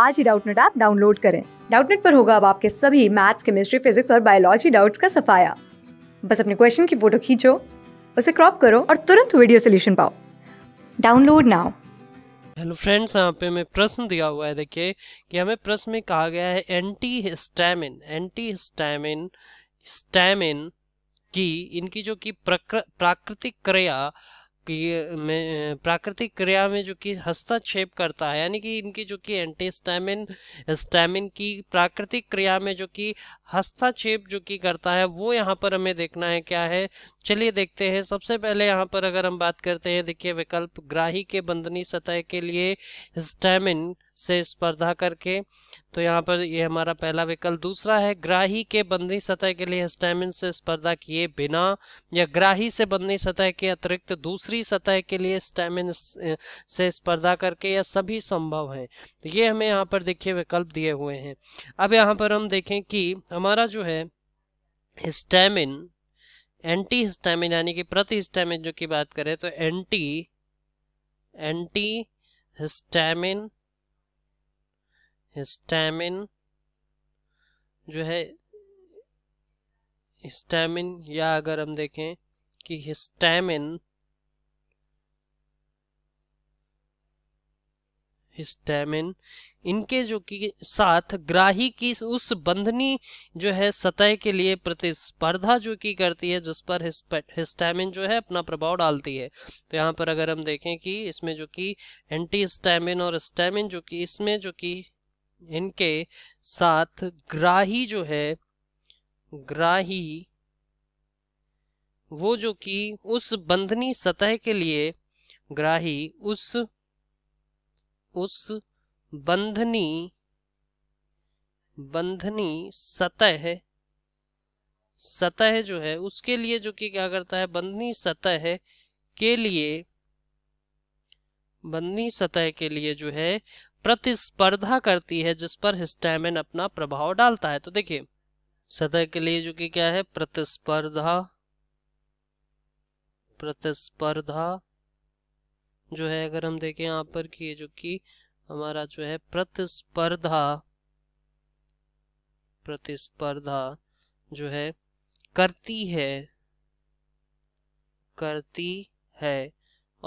आज ही Doubtnut app download करें डाउटनेट पर होगा अब आपके सभी मैथ्स केमिस्ट्री फिजिक्स और बायोलॉजी डाउट्स का सफाया बस अपने क्वेश्चन की फोटो खींचो उसे क्रॉप करो और तुरंत वीडियो सोल्यूशन पाओ डाउनलोड नाउ हेलो फ्रेंड्स यहाँ पे हमें प्रश्न दिया हुआ है देखिए कि हमें प्रश्न में कहा गया है एंटी हिस्टामिन एंटी हिस्टामिन स्टैमिन की इनकी जो कि प्रकृ प्राकृतिक क्रिया में प्राकृतिक क्रिया में जो कि हस्तक्षेप करता है यानी कि इनकी जो कि एंटी स्टैमिन स्टैमिन की प्राकृतिक क्रिया में जो कि हस्तक्षेप जो कि करता है वो यहाँ पर हमें देखना है क्या है चलिए देखते हैं सबसे पहले यहाँ पर अगर हम बात करते हैं देखिए विकल्प ग्राही के बंदनी सतह के लिए स्टैमिन से स्पर्धा करके तो यहाँ पर ये हमारा पहला विकल्प दूसरा है ग्राही के बंदी सतह के लिए स्टेमिन से स्पर्धा किए बिना या ग्राही से बंदी सतह के अतिरिक्त दूसरी सतह के लिए स्टेमिन से स्पर्धा करके या सभी संभव है तो ये हमें यहाँ पर देखिए विकल्प दिए हुए हैं अब यहाँ पर हम देखें कि हमारा जो है स्टेमिन एंटी हिस्टामिन यानी कि प्रति हिस्टामिन जो की बात करें तो एंटी एंटी हिस्टामिन हिस्टामिन जो है हिस्टामिन या अगर हम देखें कि हिस्टामिन हिस्टामिन इनके जो कि साथ ग्राही की उस बंधनी जो है सतह के लिए प्रतिस्पर्धा जो की करती है जिस पर हिस्टामिन जो है अपना प्रभाव डालती है तो यहाँ पर अगर हम देखें कि इसमें जो कि एंटी स्टैमिन और स्टैमिन जो कि इसमें जो कि इनके साथ ग्राही जो है ग्राही वो जो कि उस बंधनी सतह के लिए ग्राही उस उस बंधनी बंधनी सतह सतह जो है उसके लिए जो कि क्या करता है बंधनी सतह के लिए बंधनी सतह के लिए जो है प्रतिस्पर्धा करती है जिस पर हिस्टामिन अपना प्रभाव डालता है तो देखिए सतह के लिए जो कि क्या है प्रतिस्पर्धा प्रतिस्पर्धा जो है अगर हम देखें यहाँ पर कि जो कि हमारा जो है प्रतिस्पर्धा प्रतिस्पर्धा जो है करती है करती है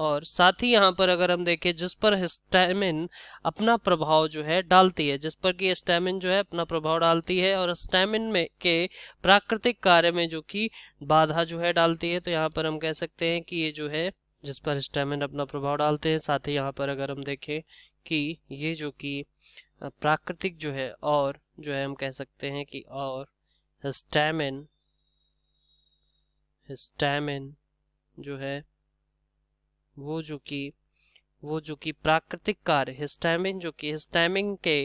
और साथ ही यहाँ पर अगर हम देखें जिस पर हिस्टामिन अपना प्रभाव जो है डालती है जिस पर कि स्टेमिन जो है अपना प्रभाव डालती है और स्टेमिन में के प्राकृतिक कार्य में जो कि बाधा जो है डालती है तो यहाँ पर हम कह सकते हैं कि ये जो है जिस पर स्टेमिन अपना प्रभाव डालते हैं साथ ही यहाँ पर अगर हम देखें कि ये जो कि प्राकृतिक जो है और जो है हम कह सकते हैं कि और हिस्टामिन हिस्टामिन जो है वो जो कि वो जो कि प्राकृतिक कार्य हिस्टैमिन जो कि हिस्टैमिन के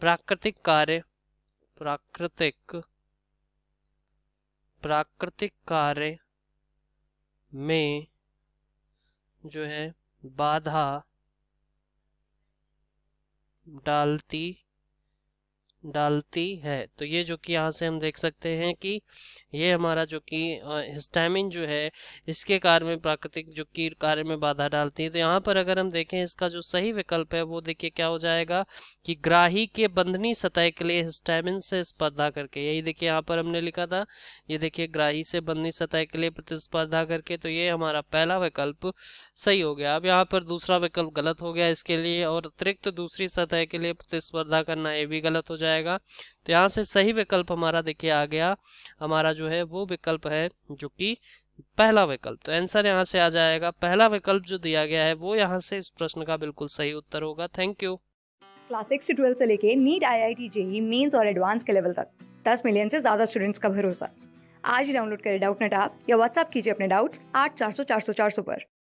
प्राकृतिक कार्य प्राकृतिक प्राकृतिक कार्य में जो है बाधा डालती डालती है तो ये जो कि यहाँ से हम देख सकते हैं कि ये हमारा जो कि हिस्टामिन जो है इसके कार्य में प्राकृतिक जो कि कार्य में बाधा डालती है तो यहाँ पर अगर हम देखें इसका जो सही विकल्प है वो देखिए क्या हो जाएगा कि ग्राही के बंधनी सतह के लिए हिस्टामिन से स्पर्धा करके यही देखिए यहाँ पर हमने लिखा था ये देखिए ग्राही से बंधनी सतह के लिए प्रतिस्पर्धा करके तो ये हमारा पहला विकल्प सही हो गया अब यहाँ पर दूसरा विकल्प गलत हो गया इसके लिए और अतिरिक्त दूसरी सतह के लिए प्रतिस्पर्धा करना ये भी गलत हो जाएगा जाएगा तो यहाँ से सही विकल्प हमारा देखिए आ गया हमारा जो है वो विकल्प है जो कि पहला विकल्प तो आंसर यहाँ से आ जाएगा पहला विकल्प जो दिया गया है वो यहाँ से इस प्रश्न का बिल्कुल सही उत्तर होगा थैंक यू क्लास सिक्स से ट्वेल्थ से लेके NEET I I T JEE mains और एडवांस के लेवल तक दस मिलियन से ज्यादा स्टूडेंट्स का भरोसा आज ही डाउनलोड करें डाउट नेट आप या व्हाट्सअप कीजिए अपने डाउट्स आठ चार सौ चार सौ चार सौ पर